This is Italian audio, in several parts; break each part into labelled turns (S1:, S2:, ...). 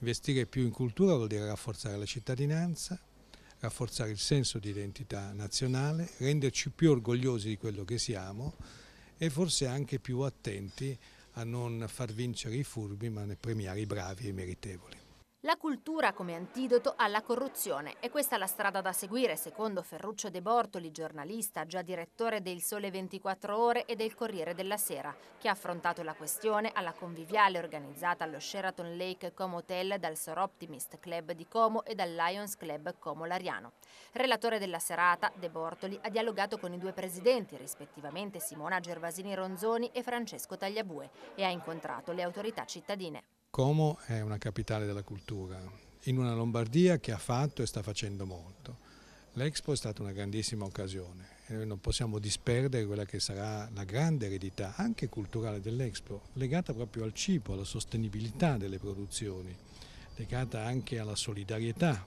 S1: Investire più in cultura vuol dire rafforzare la cittadinanza, rafforzare il senso di identità nazionale, renderci più orgogliosi di quello che siamo e forse anche più attenti a non far vincere i furbi ma premiare i bravi e i meritevoli.
S2: La cultura come antidoto alla corruzione. E questa è la strada da seguire, secondo Ferruccio De Bortoli, giornalista, già direttore del Sole 24 Ore e del Corriere della Sera, che ha affrontato la questione alla conviviale organizzata allo Sheraton Lake Como Hotel dal Sor Optimist Club di Como e dal Lions Club Como Lariano. Relatore della serata, De Bortoli ha dialogato con i due presidenti, rispettivamente Simona Gervasini Ronzoni e Francesco Tagliabue, e ha incontrato le autorità cittadine.
S1: Como è una capitale della cultura, in una Lombardia che ha fatto e sta facendo molto. L'Expo è stata una grandissima occasione e noi non possiamo disperdere quella che sarà la grande eredità anche culturale dell'Expo, legata proprio al cibo, alla sostenibilità delle produzioni, legata anche alla solidarietà,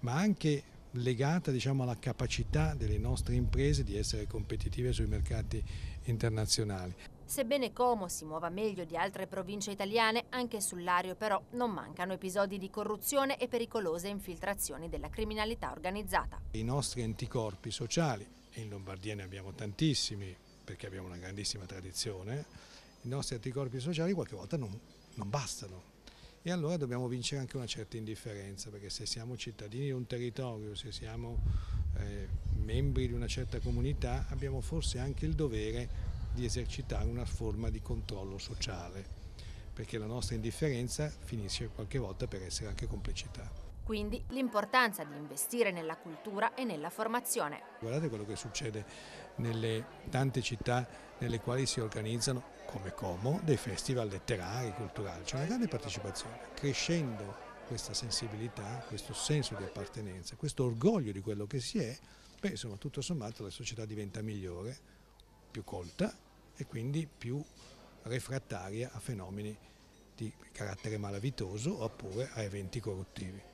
S1: ma anche legata diciamo, alla capacità delle nostre imprese di essere competitive sui mercati internazionali.
S2: Sebbene Como si muova meglio di altre province italiane, anche sull'Ario però non mancano episodi di corruzione e pericolose infiltrazioni della criminalità organizzata.
S1: I nostri anticorpi sociali, e in Lombardia ne abbiamo tantissimi perché abbiamo una grandissima tradizione, i nostri anticorpi sociali qualche volta non, non bastano, e allora dobbiamo vincere anche una certa indifferenza perché se siamo cittadini di un territorio, se siamo eh, membri di una certa comunità abbiamo forse anche il dovere di esercitare una forma di controllo sociale, perché la nostra indifferenza finisce qualche volta per essere anche complicità.
S2: Quindi l'importanza di investire nella cultura e nella formazione.
S1: Guardate quello che succede nelle tante città nelle quali si organizzano, come Como, dei festival letterari, culturali. C'è una grande partecipazione. Crescendo questa sensibilità, questo senso di appartenenza, questo orgoglio di quello che si è, beh, insomma, tutto sommato la società diventa migliore più colta e quindi più refrattaria a fenomeni di carattere
S2: malavitoso oppure a eventi corruttivi.